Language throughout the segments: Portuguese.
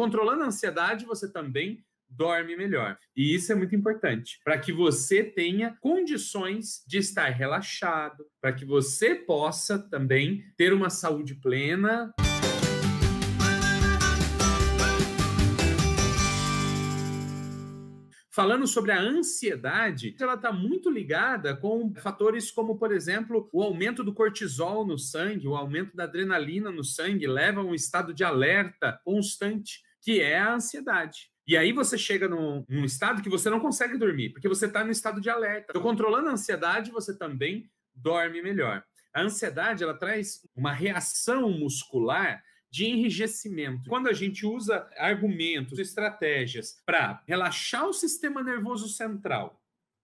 Controlando a ansiedade, você também dorme melhor. E isso é muito importante para que você tenha condições de estar relaxado, para que você possa também ter uma saúde plena. falando sobre a ansiedade, ela está muito ligada com fatores como, por exemplo, o aumento do cortisol no sangue, o aumento da adrenalina no sangue, leva a um estado de alerta constante que é a ansiedade. E aí você chega num, num estado que você não consegue dormir, porque você está no estado de alerta. Então, controlando a ansiedade, você também dorme melhor. A ansiedade, ela traz uma reação muscular de enrijecimento. Quando a gente usa argumentos, estratégias para relaxar o sistema nervoso central,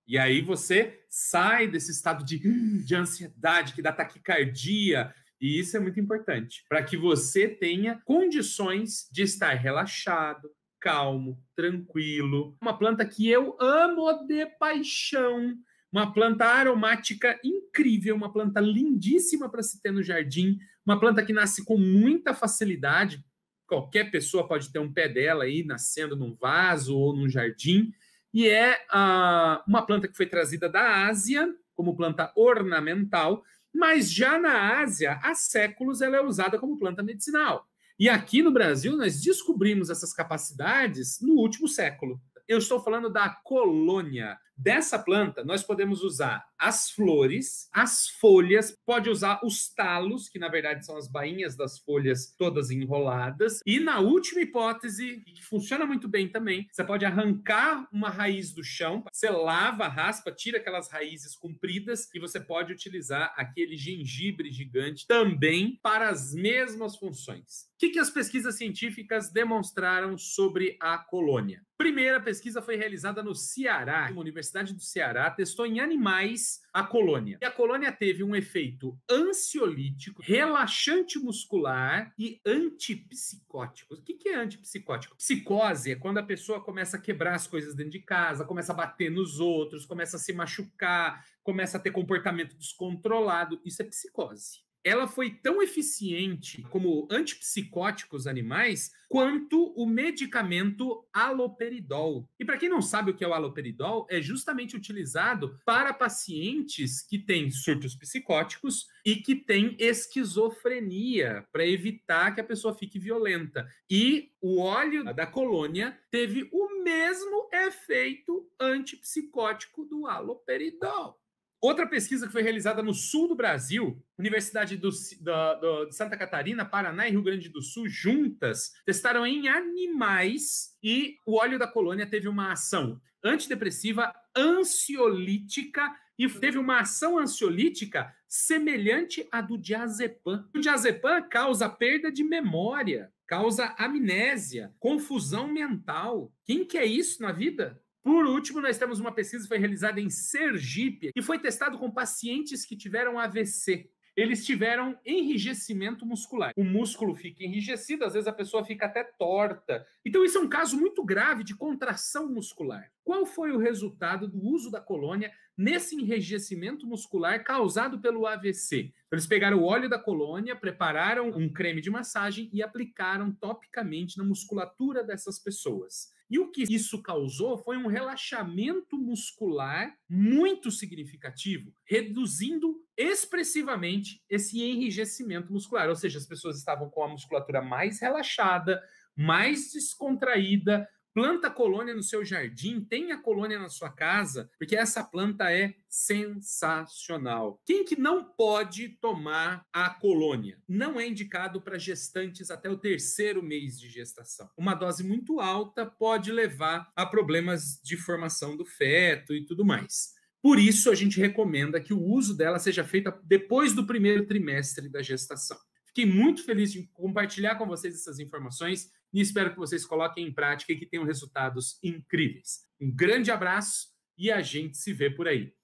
e aí você sai desse estado de, de ansiedade, que dá taquicardia, e isso é muito importante para que você tenha condições de estar relaxado, calmo, tranquilo. Uma planta que eu amo de paixão. Uma planta aromática incrível, uma planta lindíssima para se ter no jardim, uma planta que nasce com muita facilidade. Qualquer pessoa pode ter um pé dela aí nascendo num vaso ou num jardim. E é uh, uma planta que foi trazida da Ásia como planta ornamental mas já na Ásia, há séculos, ela é usada como planta medicinal. E aqui no Brasil, nós descobrimos essas capacidades no último século. Eu estou falando da colônia, Dessa planta, nós podemos usar as flores, as folhas, pode usar os talos, que na verdade são as bainhas das folhas todas enroladas. E na última hipótese, que funciona muito bem também, você pode arrancar uma raiz do chão, você lava, raspa, tira aquelas raízes compridas e você pode utilizar aquele gengibre gigante também para as mesmas funções. O que, que as pesquisas científicas demonstraram sobre a colônia? Primeira pesquisa foi realizada no Ceará, uma universidade Universidade do Ceará testou em animais a colônia. E a colônia teve um efeito ansiolítico, relaxante muscular e antipsicótico. O que é antipsicótico? Psicose é quando a pessoa começa a quebrar as coisas dentro de casa, começa a bater nos outros, começa a se machucar, começa a ter comportamento descontrolado. Isso é psicose ela foi tão eficiente como antipsicóticos animais quanto o medicamento aloperidol. E para quem não sabe o que é o aloperidol, é justamente utilizado para pacientes que têm surtos psicóticos e que têm esquizofrenia, para evitar que a pessoa fique violenta. E o óleo da colônia teve o mesmo efeito antipsicótico do aloperidol. Outra pesquisa que foi realizada no sul do Brasil, Universidade do, do, do, de Santa Catarina, Paraná e Rio Grande do Sul, juntas, testaram em animais e o óleo da colônia teve uma ação antidepressiva, ansiolítica e teve uma ação ansiolítica semelhante à do diazepam. O diazepam causa perda de memória, causa amnésia, confusão mental. Quem que é isso na vida? Por último, nós temos uma pesquisa que foi realizada em Sergipe e foi testado com pacientes que tiveram AVC. Eles tiveram enrijecimento muscular. O músculo fica enrijecido, às vezes a pessoa fica até torta. Então, isso é um caso muito grave de contração muscular. Qual foi o resultado do uso da colônia nesse enrijecimento muscular causado pelo AVC? Então, eles pegaram o óleo da colônia, prepararam um creme de massagem e aplicaram topicamente na musculatura dessas pessoas. E o que isso causou foi um relaxamento muscular muito significativo, reduzindo expressivamente esse enrijecimento muscular. Ou seja, as pessoas estavam com a musculatura mais relaxada, mais descontraída, Planta colônia no seu jardim, tenha a colônia na sua casa, porque essa planta é sensacional. Quem que não pode tomar a colônia? Não é indicado para gestantes até o terceiro mês de gestação. Uma dose muito alta pode levar a problemas de formação do feto e tudo mais. Por isso, a gente recomenda que o uso dela seja feito depois do primeiro trimestre da gestação. Fiquei muito feliz de compartilhar com vocês essas informações e espero que vocês coloquem em prática e que tenham resultados incríveis. Um grande abraço e a gente se vê por aí.